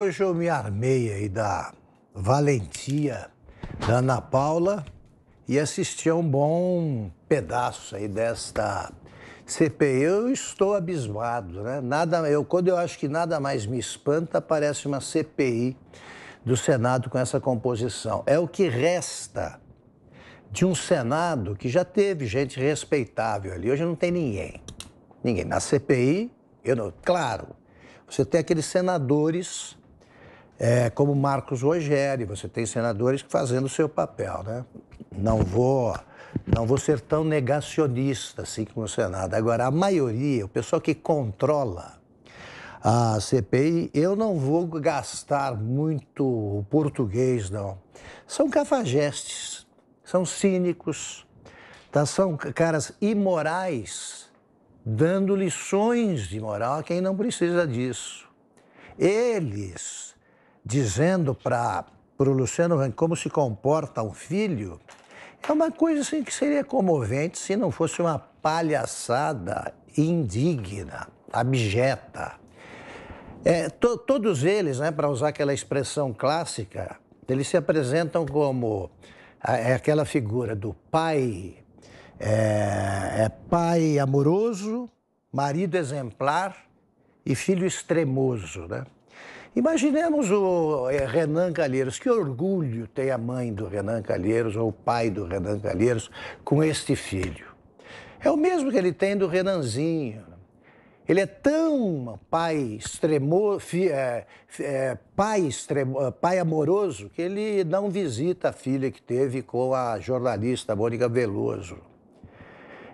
Hoje eu me armei aí da valentia da Ana Paula e assisti a um bom pedaço aí desta CPI. Eu estou abismado, né? Nada, eu, quando eu acho que nada mais me espanta, parece uma CPI do Senado com essa composição. É o que resta de um Senado que já teve gente respeitável ali. Hoje não tem ninguém. Ninguém. Na CPI, eu não, claro, você tem aqueles senadores é, como Marcos Rogério, você tem senadores fazendo o seu papel, né? Não vou, não vou ser tão negacionista assim como o Senado. Agora, a maioria, o pessoal que controla a CPI, eu não vou gastar muito português, não. São cafajestes, são cínicos, tá? são caras imorais, dando lições de moral a quem não precisa disso. Eles dizendo para o Luciano como se comporta um filho, é uma coisa assim que seria comovente se não fosse uma palhaçada indigna, abjeta. É, to, todos eles, né, para usar aquela expressão clássica, eles se apresentam como é aquela figura do pai, é, é pai amoroso, marido exemplar e filho extremoso, né? Imaginemos o eh, Renan Calheiros, que orgulho tem a mãe do Renan Calheiros ou o pai do Renan Calheiros com este filho. É o mesmo que ele tem do Renanzinho. Ele é tão pai extremo, fi, é, é, pai, extremo, pai amoroso que ele não visita a filha que teve com a jornalista Mônica Veloso.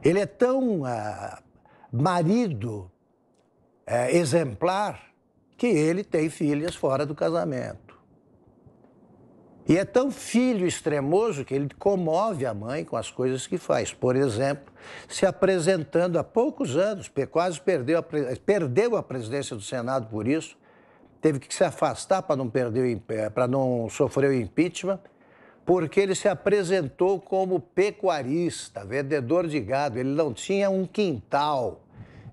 Ele é tão ah, marido exemplar que ele tem filhas fora do casamento. E é tão filho extremoso que ele comove a mãe com as coisas que faz. Por exemplo, se apresentando há poucos anos, quase perdeu a, perdeu a presidência do Senado por isso, teve que se afastar para não, eh, para não sofrer o impeachment, porque ele se apresentou como pecuarista, vendedor de gado. Ele não tinha um quintal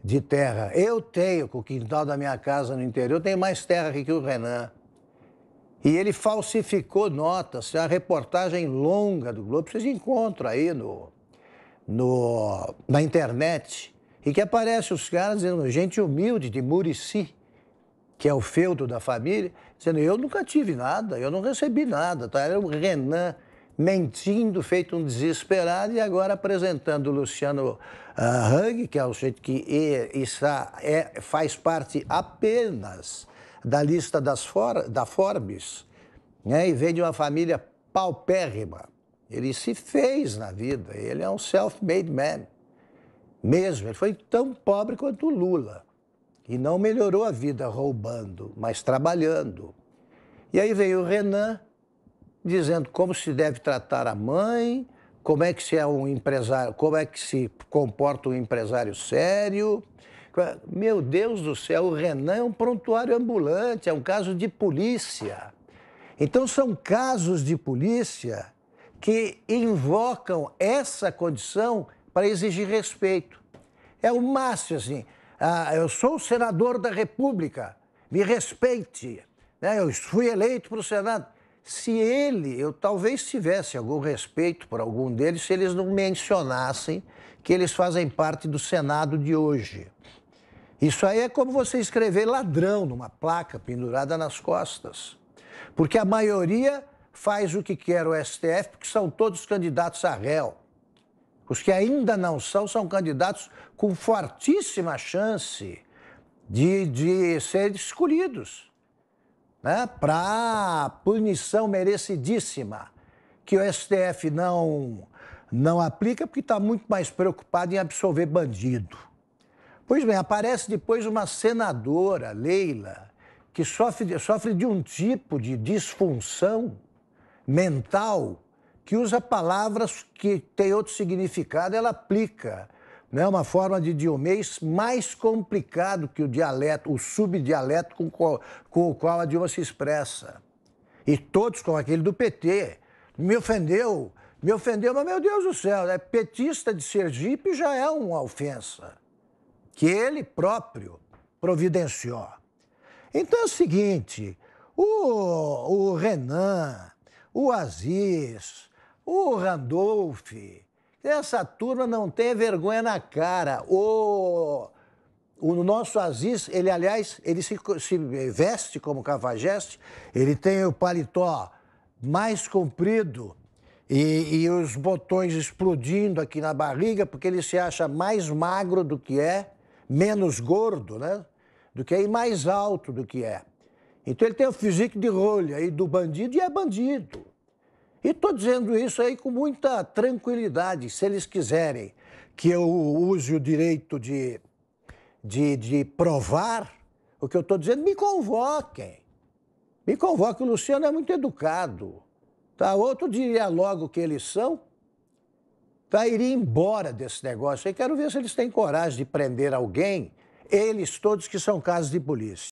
de terra. Eu tenho, com o quintal da minha casa no interior, eu tenho mais terra que o Renan. E ele falsificou notas. Tem uma reportagem longa do Globo, vocês encontram aí no, no, na internet. E que aparece os caras dizendo, gente humilde de Murici, que é o feudo da família, dizendo, eu nunca tive nada, eu não recebi nada. Tá? Era o Renan mentindo, feito um desesperado, e agora apresentando o Luciano uh, que é o jeito que está, é, faz parte apenas da lista das for, da Forbes, né? e vem de uma família paupérrima. Ele se fez na vida, ele é um self-made man. Mesmo, ele foi tão pobre quanto o Lula. E não melhorou a vida roubando, mas trabalhando. E aí veio o Renan, dizendo como se deve tratar a mãe, como é que se é um empresário, como é que se comporta um empresário sério. Meu Deus do céu, o Renan é um prontuário ambulante, é um caso de polícia. Então são casos de polícia que invocam essa condição para exigir respeito. É o máximo assim. Ah, eu sou o senador da República, me respeite. Né? Eu fui eleito para o Senado se ele, eu talvez tivesse algum respeito por algum deles se eles não mencionassem que eles fazem parte do Senado de hoje. Isso aí é como você escrever ladrão numa placa pendurada nas costas. Porque a maioria faz o que quer o STF, porque são todos candidatos a réu. Os que ainda não são, são candidatos com fortíssima chance de, de ser escolhidos né, para punição merecidíssima, que o STF não, não aplica porque está muito mais preocupado em absolver bandido. Pois bem, aparece depois uma senadora, Leila, que sofre, sofre de um tipo de disfunção mental que usa palavras que têm outro significado, ela aplica né, uma forma de diomês mais complicado que o dialeto, o subdialeto com, qual, com o qual a Dilma se expressa. E todos com aquele do PT. Me ofendeu, me ofendeu, mas meu Deus do céu, é petista de Sergipe já é uma ofensa que ele próprio providenciou. Então é o seguinte, o, o Renan, o Aziz, o Randolph, essa turma não tem vergonha na cara. O, o nosso Aziz, ele, aliás, ele se, se veste como Cavajeste ele tem o paletó mais comprido e, e os botões explodindo aqui na barriga, porque ele se acha mais magro do que é, menos gordo, né? Do que é e mais alto do que é. Então ele tem o físico de rolha aí do bandido e é bandido. E estou dizendo isso aí com muita tranquilidade, se eles quiserem que eu use o direito de, de, de provar o que eu estou dizendo, me convoquem. Me convoquem. O Luciano é muito educado. Tá? Outro diria logo que eles são, tá? iria embora desse negócio. Eu quero ver se eles têm coragem de prender alguém, eles todos que são casos de polícia.